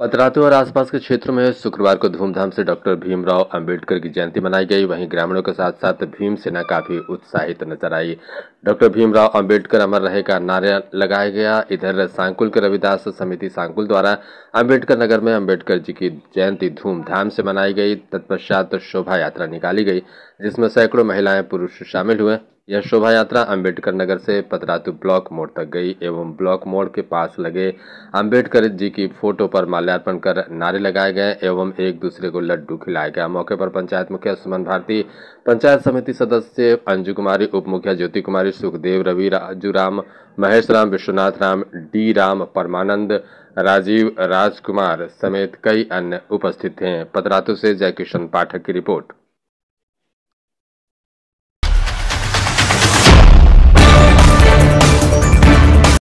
पतरातू और आसपास के क्षेत्रों में शुक्रवार को धूमधाम से डॉक्टर भीमराव अंबेडकर की जयंती मनाई गई वहीं ग्रामीणों के साथ साथ भीम सेना काफी उत्साहित नजर आई डॉक्टर भीमराव अंबेडकर अमर रहे का नारा लगाया गया इधर सांकुल के रविदास समिति सांकुल द्वारा अंबेडकर नगर में अंबेडकर जी की जयंती धूमधाम से मनाई गई तत्पश्चात शोभा यात्रा निकाली गई जिसमें सैकड़ों महिलाएं पुरुष शामिल हुए यह शोभा यात्रा अम्बेडकर नगर से पतरातु ब्लॉक मोड़ तक गई एवं ब्लॉक मोड़ के पास लगे अम्बेडकर जी की फोटो पर माल्यार्पण कर नारे लगाए गए एवं एक दूसरे को लड्डू खिलाया गया मौके पर पंचायत मुखिया सुमन भारती पंचायत समिति सदस्य अंजू कुमारी उप मुखिया ज्योति कुमारी सुखदेव रवि राजू राम महेश राम विश्वनाथ राम डी राम परमानंद राजीव राजकुमार समेत कई अन्य उपस्थित थे पतरातु से जयकिशन पाठक की रिपोर्ट